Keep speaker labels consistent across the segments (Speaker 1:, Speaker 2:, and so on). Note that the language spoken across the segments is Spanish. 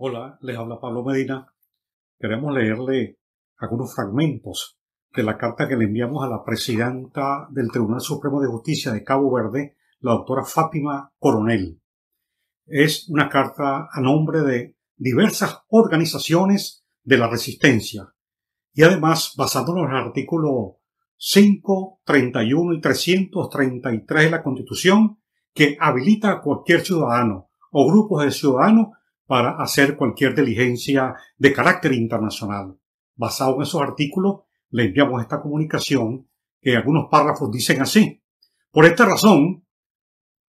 Speaker 1: Hola, les habla Pablo Medina. Queremos leerle algunos fragmentos de la carta que le enviamos a la presidenta del Tribunal Supremo de Justicia de Cabo Verde, la doctora Fátima Coronel. Es una carta a nombre de diversas organizaciones de la resistencia y además basándonos en el artículo 5, 31 y 333 de la Constitución que habilita a cualquier ciudadano o grupos de ciudadanos para hacer cualquier diligencia de carácter internacional. Basado en esos artículos, le enviamos esta comunicación que algunos párrafos dicen así. Por esta razón,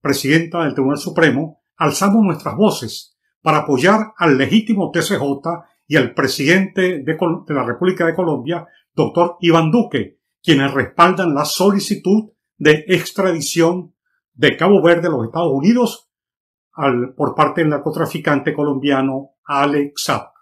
Speaker 1: Presidenta del Tribunal Supremo, alzamos nuestras voces para apoyar al legítimo TCJ y al presidente de, la República de Colombia, doctor Iván Duque, quienes respaldan la solicitud de extradición de Cabo Verde a los Estados Unidos al, por parte del narcotraficante colombiano Alex Zap.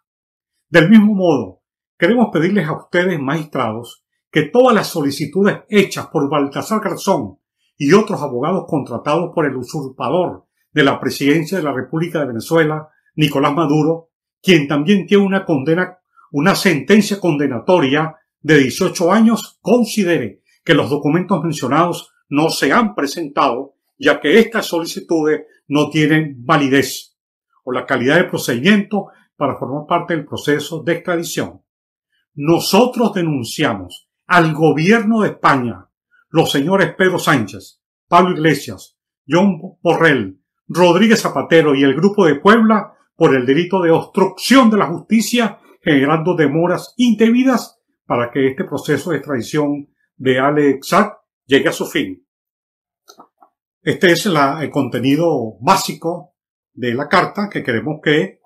Speaker 1: Del mismo modo, queremos pedirles a ustedes, magistrados, que todas las solicitudes hechas por Baltasar Garzón y otros abogados contratados por el usurpador de la presidencia de la República de Venezuela, Nicolás Maduro, quien también tiene una condena, una sentencia condenatoria de 18 años, considere que los documentos mencionados no se han presentado, ya que estas solicitudes no tienen validez o la calidad de procedimiento para formar parte del proceso de extradición. Nosotros denunciamos al gobierno de España, los señores Pedro Sánchez, Pablo Iglesias, John Borrell, Rodríguez Zapatero y el Grupo de Puebla por el delito de obstrucción de la justicia generando demoras indebidas para que este proceso de extradición de Alexat llegue a su fin. Este es el contenido básico de la carta que queremos que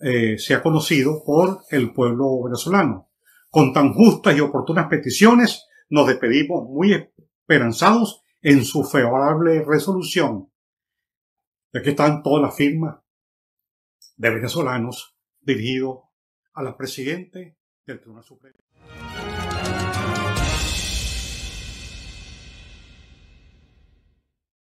Speaker 1: eh, sea conocido por el pueblo venezolano. Con tan justas y oportunas peticiones, nos despedimos muy esperanzados en su favorable resolución. Y aquí están todas las firmas de venezolanos dirigidos a la presidente del Tribunal Supremo.